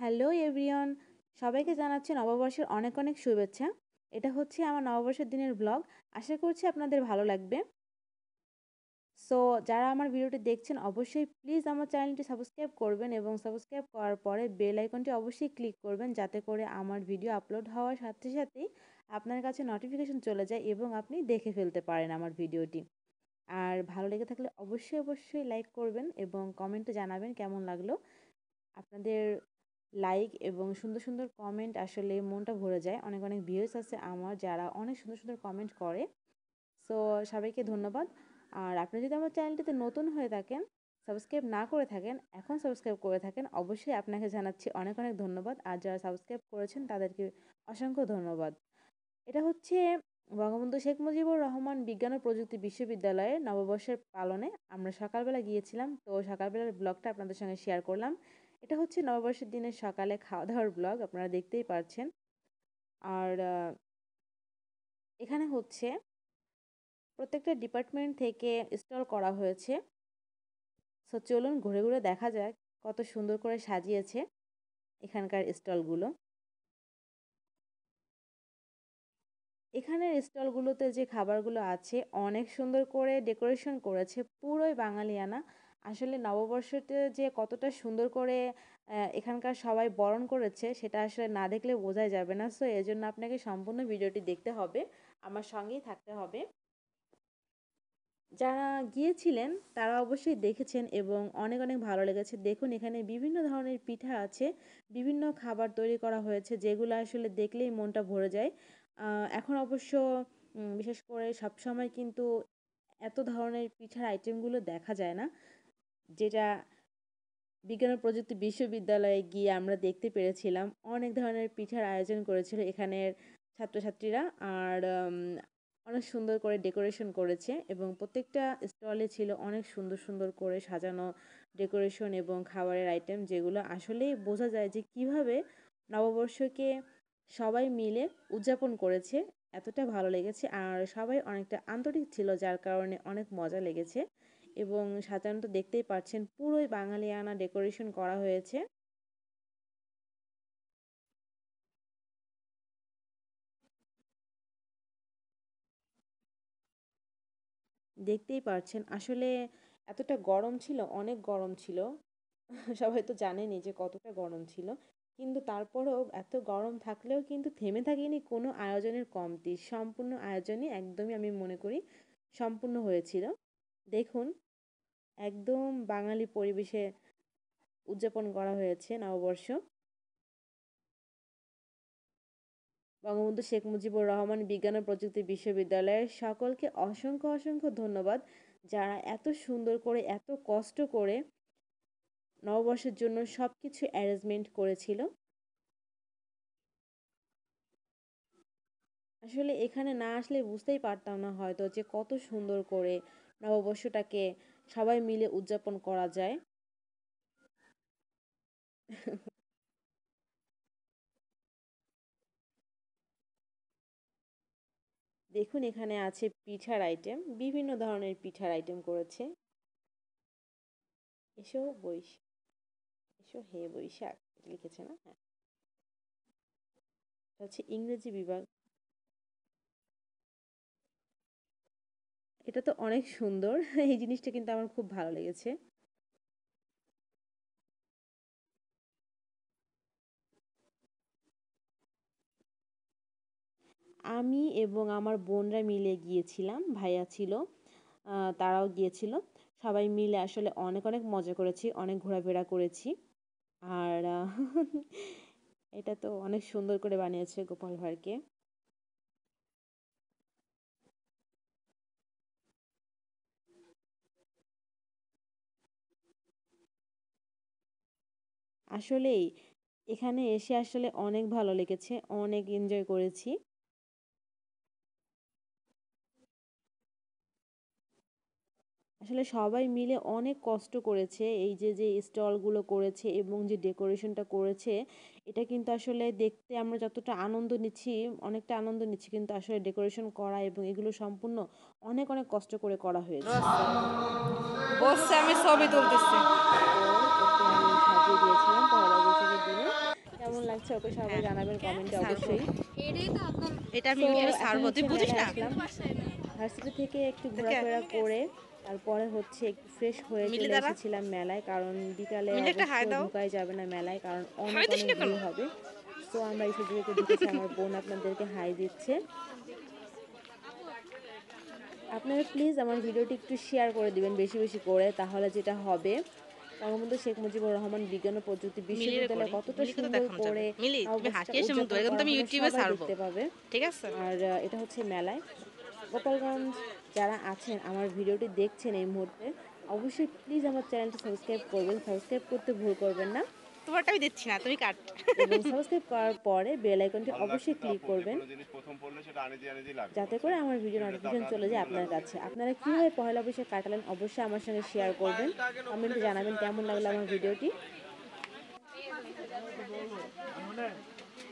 Hello everyone সবাইকে জানাচ্ছি নববর্ষের অনেক অনেক শুভেচ্ছা এটা হচ্ছে আমার নববর্ষের দিনের ব্লগ আশা করছি আপনাদের ভালো লাগবে সো যারা আমার ভিডিওটি দেখছেন অবশ্যই প্লিজ আমার চ্যানেলটি সাবস্ক্রাইব করবেন এবং সাবস্ক্রাইব করার পরে বেল আইকনটি অবশ্যই ক্লিক করবেন যাতে করে আমার ভিডিও আপলোড হওয়ার সাথে সাথেই আপনার কাছে নোটিফিকেশন চলে যায় এবং আপনি দেখে ফেলতে পারেন আমার ভিডিওটি আর ভালো লেগে থাকলে অবশ্যই অবশ্যই লাইক করবেন এবং কমেন্টে জানাবেন কেমন লাগলো আপনাদের লাইক এবং সুন্দর সুন্দর কমেন্ট আসলে মনটা ভরে যায় অনেক অনেক ভিউস আছে আমার যারা অনেক সুন্দর সুন্দর কমেন্ট করে সো সবাইকে ধন্যবাদ আর আপনি যদি আমার চ্যানেলটিতে নতুন হয়ে থাকেন সাবস্ক্রাইব না করে থাকেন এখন সাবস্ক্রাইব করে থাকেন অবশ্যই আপনাকে জানাচ্ছি অনেক অনেক ধন্যবাদ আর যারা সাবস্ক্রাইব করেছেন তাদেরকে অসংখ্য ধন্যবাদ এটা হচ্ছে বঙ্গবন্ধু শেখ মুজিবুর রহমান বিজ্ঞান ও প্রযুক্তি বিশ্ববিদ্যালয়ে নববর্ষের পালনে আমরা সকালবেলা গিয়েছিলাম তো সকালবেলার ব্লগটা আপনাদের সঙ্গে শেয়ার করলাম এটা হচ্ছে নববর্ষের দিনে সকালে খাওয়া দাওয়ার ব্লগ আপনারা দেখতেই পারছেন আর এখানে হচ্ছে প্রত্যেকটা ডিপার্টমেন্ট থেকে ইনস্টল করা হয়েছে সো চলুন ঘুরে ঘুরে দেখা যাক কত সুন্দর করে সাজিয়েছে এখানকার স্টলগুলো এখানের স্টলগুলোতে যে খাবারগুলো আছে অনেক সুন্দর করে ডেকোরেশন করেছে পুরোই বাঙালিয়ানা আসলে নববর্ষতে যে কতটা সুন্দর করে এখানকার সবাই বরণ করেছে সেটা আসলে না দেখলে বোঝাই যাবে না সো এর জন্য আপনাকে সম্পূর্ণ ভিডিওটি দেখতে হবে আমার সঙ্গেই থাকতে হবে যারা গিয়েছিলেন তারা অবশ্যই দেখেছেন এবং অনেক অনেক ভালো লেগেছে দেখুন এখানে বিভিন্ন ধরনের পিঠা আছে বিভিন্ন খাবার তৈরি করা হয়েছে যেগুলো আসলে দেখলেই মনটা ভরে যায় এখন অবশ্য বিশেষ করে সবসময় কিন্তু এত ধরনের পিঠার আইটেমগুলো দেখা যায় না যেটা বিজ্ঞান ও প্রযুক্তি বিশ্ববিদ্যালয়ে গিয়ে আমরা দেখতে পেরেছিলাম অনেক ধরনের পিঠার আয়োজন করেছিল এখানের ছাত্রছাত্রীরা আর অনেক সুন্দর করে ডেকোরেশন করেছে এবং প্রত্যেকটা স্টলে ছিল অনেক সুন্দর সুন্দর করে সাজানো ডেকোরেশন এবং খাবারের আইটেম যেগুলো আসলেই বোঝা যায় যে কিভাবে নববর্ষকে সবাই মিলে উদযাপন করেছে এতটা ভালো লেগেছে আর সবাই অনেকটা আন্তরিক ছিল যার কারণে অনেক মজা লেগেছে এবং সাধারণত দেখতেই পাচ্ছেন পুরোই বাঙালিয়ানা ডেকোরেশন করা হয়েছে দেখতেই পারছেন আসলে এতটা গরম ছিল অনেক গরম ছিল সবাই তো জানেনি যে কতটা গরম ছিল কিন্তু তারপরেও এত গরম থাকলেও কিন্তু থেমে থাকেনি কোনো আয়োজনের কমতি সম্পূর্ণ আয়োজনই একদমই আমি মনে করি সম্পূর্ণ হয়েছিল দেখুন একদম বাঙালি পরিবেশে উদযাপন করা হয়েছে নববর্ষ বঙ্গবন্ধু শেখ মুজিবুর রহমান বিজ্ঞান ও প্রযুক্তি বিশ্ববিদ্যালয়ের সকলকে অসংখ্য অসংখ্য ধন্যবাদ যারা এত সুন্দর করে এত কষ্ট করে নববর্ষের জন্য সব কিছু অ্যারেঞ্জমেন্ট করেছিল আসলে এখানে না আসলে বুঝতেই পারতাম না হয়তো যে কত সুন্দর করে নববর্ষটাকে সবাই মিলে উদযাপন করা যায় দেখুন এখানে আছে পিঠার আইটেম বিভিন্ন ধরনের পিঠার আইটেম করেছে এসো বৈশাখ এসো হে বৈশাখ লিখেছে না হ্যাঁ হচ্ছে ইংরেজি বিভাগ এটা তো অনেক সুন্দর এই জিনিসটা কিন্তু আমার খুব ভালো লেগেছে আমি এবং আমার বোনরা মিলে গিয়েছিলাম ভাইয়া ছিল তারাও গিয়েছিল সবাই মিলে আসলে অনেক অনেক মজা করেছি অনেক ঘোরাফেরা করেছি আর এটা তো অনেক সুন্দর করে বানিয়েছে গোপাল ভাঁড়কে আসলেই এখানে এসে আসলে অনেক ভালো লেগেছে অনেক এনজয় করেছি আসলে সবাই মিলে অনেক কষ্ট করেছে এই যে যে স্টলগুলো করেছে এবং যে ডেকোরেশনটা করেছে এটা কিন্তু আসলে দেখতে আমরা যতটা আনন্দ নিচ্ছি অনেকটা আনন্দ নিচ্ছি কিন্তু আসলে ডেকোরেশন করা এবং এগুলো সম্পূর্ণ অনেক অনেক কষ্ট করে করা হয়েছে বসছে আমি ছবি তুলতেছি কেমন লাগছে ওকে সবাই হ্যাঁ। জানাবেন কমেন্টে হ্যাঁ, অবশ্যই এটা ভার্সিটি থেকে একটু ঘোরাফেরা করে তারপরে হচ্ছে একটু ফ্রেশ হয়ে চলে এসেছিলাম মেলায় কারণ বিকালে ঢুকাই যাবে না মেলায় কারণ অনেক ভিড় হবে তো আমরা এসে দিয়ে ঢুকেছি আমার বোন আপনাদেরকে হাই দিচ্ছে আপনারা প্লিজ আমার ভিডিওটি একটু শেয়ার করে দিবেন বেশি বেশি করে তাহলে যেটা হবে বঙ্গবন্ধু শেখ মুজিবুর রহমান বিজ্ঞান ও প্রযুক্তি বিশ্ববিদ্যালয় কতটা সুন্দর করে তুমি এখন ইউটিউবে পাবে ঠিক আছে আর এটা হচ্ছে মেলায় গোপালগঞ্জ যারা আছেন আমার ভিডিওটি দেখছেন এই মুহূর্তে অবশ্যই প্লিজ আমার চ্যানেলটি সাবস্ক্রাইব করবেন সাবস্ক্রাইব করতে ভুল করবেন না তোমারটা আমি দিচ্ছি না তুমি কাট সাবস্ক্রাইব করার পরে বেল আইকনটি অবশ্যই ক্লিক করবেন যাতে করে আমার ভিডিও নোটিফিকেশন চলে যায় আপনার কাছে আপনারা কিভাবে পহেলা বৈশাখ কাটালেন অবশ্যই আমার সঙ্গে শেয়ার করবেন কমেন্টে জানাবেন কেমন লাগলো আমার ভিডিওটি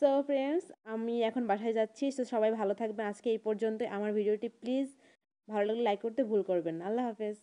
সো ফ্রেন্ডস আমি এখন বাসায় যাচ্ছি তো সবাই ভালো থাকবেন আজকে এই পর্যন্ত আমার ভিডিওটি প্লিজ ভালো লাগলে লাইক করতে ভুল করবেন আল্লাহ হাফেজ